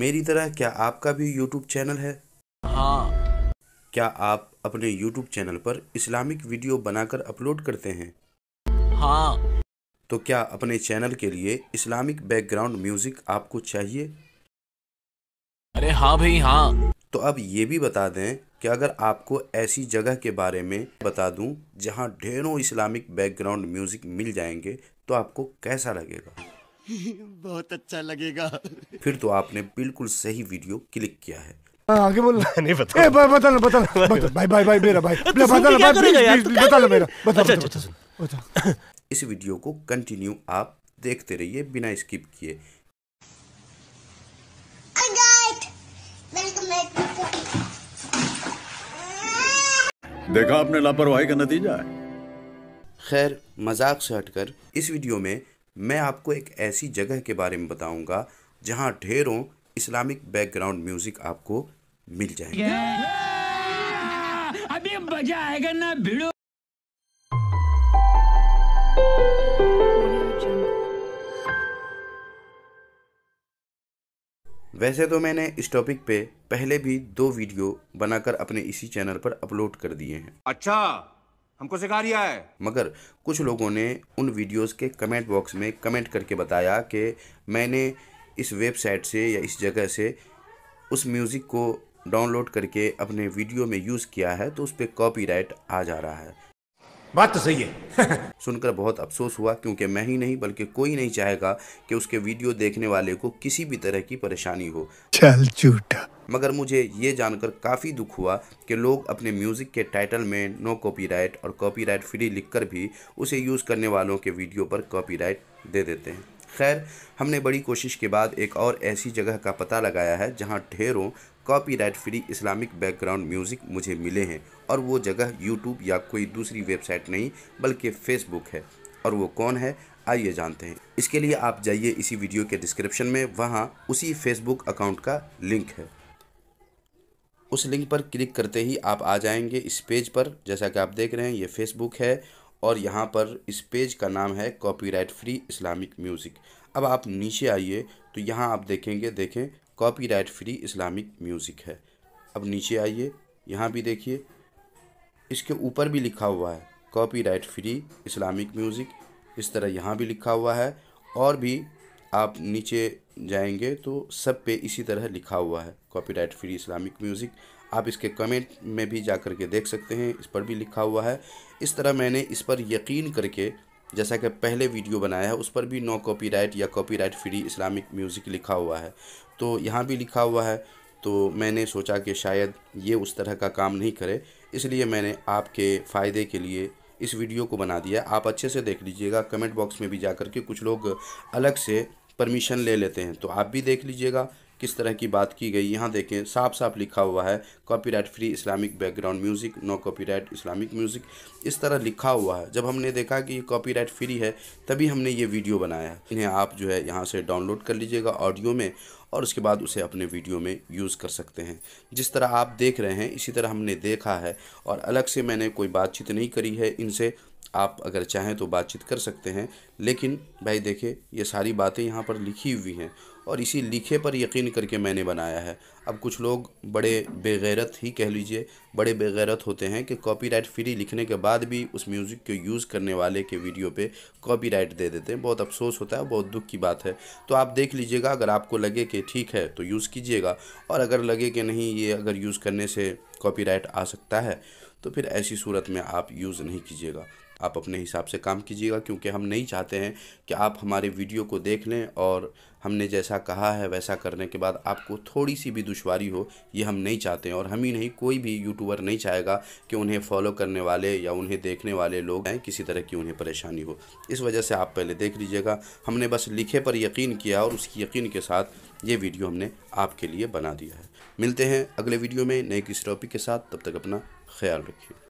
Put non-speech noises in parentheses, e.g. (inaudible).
मेरी तरह क्या आपका भी यूट्यूब चैनल है हाँ क्या आप अपने यूट्यूब चैनल पर इस्लामिक वीडियो बनाकर अपलोड करते हैं हाँ तो क्या अपने चैनल के लिए इस्लामिक बैकग्राउंड म्यूजिक आपको चाहिए अरे हाँ भाई हाँ तो अब ये भी बता दें कि अगर आपको ऐसी जगह के बारे में बता दूं जहां ढेरों इस्लामिक बैकग्राउंड म्यूज़िक मिल जाएंगे तो आपको कैसा लगेगा (laughs) बहुत अच्छा लगेगा फिर तो आपने बिल्कुल सही वीडियो क्लिक किया है हाँ, आगे बोल (laughs) नहीं बता ए भाई बता ना (laughs) बता भाई भाई भाई मेरा भाई तो बता ना भाई तो बता ना मेरा बता अच्छा, बता अच्छा, अच्छा, इस वीडियो को कंटिन्यू आप देखते रहिए बिना स्किप किए देखा आपने लापरवाही का नतीजा है खैर मजाक से हटकर इस वीडियो में मैं आपको एक ऐसी जगह के बारे में बताऊंगा जहां ढेरों इस्लामिक बैकग्राउंड म्यूजिक आपको मिल जाएंगे अभी मजा आएगा ना भिड़ो वैसे तो मैंने इस टॉपिक पे पहले भी दो वीडियो बनाकर अपने इसी चैनल पर अपलोड कर दिए हैं अच्छा हमको सिखा रिया है मगर कुछ लोगों ने उन वीडियोस के कमेंट बॉक्स में कमेंट करके बताया कि मैंने इस वेबसाइट से या इस जगह से उस म्यूज़िक को डाउनलोड करके अपने वीडियो में यूज़ किया है तो उस पर कॉपी आ जा रहा है बात तो सही है (laughs) सुनकर बहुत अफसोस हुआ क्योंकि मैं ही नहीं बल्कि कोई नहीं चाहेगा कि उसके वीडियो देखने वाले को किसी भी तरह की परेशानी हो चल झूठा मगर मुझे ये जानकर काफ़ी दुख हुआ कि लोग अपने म्यूज़िक के टाइटल में नो कॉपीराइट और कॉपीराइट फ्री लिखकर भी उसे यूज़ करने वालों के वीडियो पर कॉपीराइट दे देते हैं खैर हमने बड़ी कोशिश के बाद एक और ऐसी जगह का पता लगाया है जहां ढेरों copyright free Islamic background music मुझे मिले हैं और वो जगह यूट्यूब या कोई दूसरी वेबसाइट नहीं बल्कि फेसबुक है और वो कौन है आइए जानते हैं इसके लिए आप जाइए इसी वीडियो के डिस्क्रिप्शन में वहाँ उसी फेसबुक अकाउंट का लिंक है उस लिंक पर क्लिक करते ही आप आ जाएंगे इस पेज पर जैसा कि आप देख रहे हैं ये फेसबुक है और यहाँ पर इस पेज का नाम है कॉपीराइट फ्री इस्लामिक म्यूज़िक अब आप नीचे आइए तो यहाँ आप देखेंगे देखें कॉपीराइट फ्री इस्लामिक म्यूज़िक है अब नीचे आइए यहाँ भी देखिए इसके ऊपर भी लिखा हुआ है कॉपीराइट फ्री इस्लामिक म्यूज़िक इस तरह यहाँ भी लिखा हुआ है और भी आप नीचे जाएंगे तो सब पे इसी तरह लिखा हुआ है कॉपीराइट फ्री इस्लामिक म्यूज़िक आप इसके कमेंट में भी जा कर के देख सकते हैं इस पर भी लिखा हुआ है इस तरह मैंने इस पर यकीन करके जैसा कि पहले वीडियो बनाया है उस पर भी नो कॉपीराइट या कॉपीराइट फ्री इस्लामिक म्यूज़िक लिखा हुआ है तो यहाँ भी लिखा हुआ है तो मैंने सोचा कि शायद ये उस तरह का काम नहीं करे इसलिए मैंने आपके फ़ायदे के लिए इस वीडियो को बना दिया आप अच्छे से देख लीजिएगा कमेंट बॉक्स में भी जा कर के कुछ लोग अलग से परमिशन ले लेते हैं तो आप भी देख लीजिएगा किस तरह की बात की गई यहाँ देखें साफ साफ लिखा हुआ है copyright free Islamic background music no copyright Islamic music इस तरह लिखा हुआ है जब हमने देखा कि ये कॉपीराइट फ्री है तभी हमने ये वीडियो बनाया है इन्हें आप जो है यहाँ से डाउनलोड कर लीजिएगा ऑडियो में और उसके बाद उसे अपने वीडियो में यूज़ कर सकते हैं जिस तरह आप देख रहे हैं इसी तरह हमने देखा है और अलग से मैंने कोई बातचीत नहीं करी है इनसे आप अगर चाहें तो बातचीत कर सकते हैं लेकिन भाई देखे ये सारी बातें यहाँ पर लिखी हुई हैं और इसी लिखे पर यकीन करके मैंने बनाया है अब कुछ लोग बड़े बेगैरत ही कह लीजिए बड़े बेगैरत होते हैं कि कॉपीराइट फ्री लिखने के बाद भी उस म्यूज़िक को यूज़ करने वाले के वीडियो पे कॉपीराइट दे देते हैं बहुत अफसोस होता है बहुत दुख की बात है तो आप देख लीजिएगा अगर आपको लगे कि ठीक है तो यूज़ कीजिएगा और अगर लगे कि नहीं ये अगर यूज़ करने से कॉपी आ सकता है तो फिर ऐसी सूरत में आप यूज़ नहीं कीजिएगा आप अपने हिसाब से काम कीजिएगा क्योंकि हम नहीं चाहते हैं कि आप हमारे वीडियो को देख लें और हमने जैसा कहा है वैसा करने के बाद आपको थोड़ी सी भी दुशारी हो ये हम नहीं चाहते हैं और हम ही नहीं कोई भी यूट्यूबर नहीं चाहेगा कि उन्हें फॉलो करने वाले या उन्हें देखने वाले लोग हैं किसी तरह की उन्हें परेशानी हो इस वजह से आप पहले देख लीजिएगा हमने बस लिखे पर यकीन किया और उसकी यकीन के साथ ये वीडियो हमने आपके लिए बना दिया है मिलते हैं अगले वीडियो में नए किस टॉपिक के साथ तब तक अपना ख्याल रखिए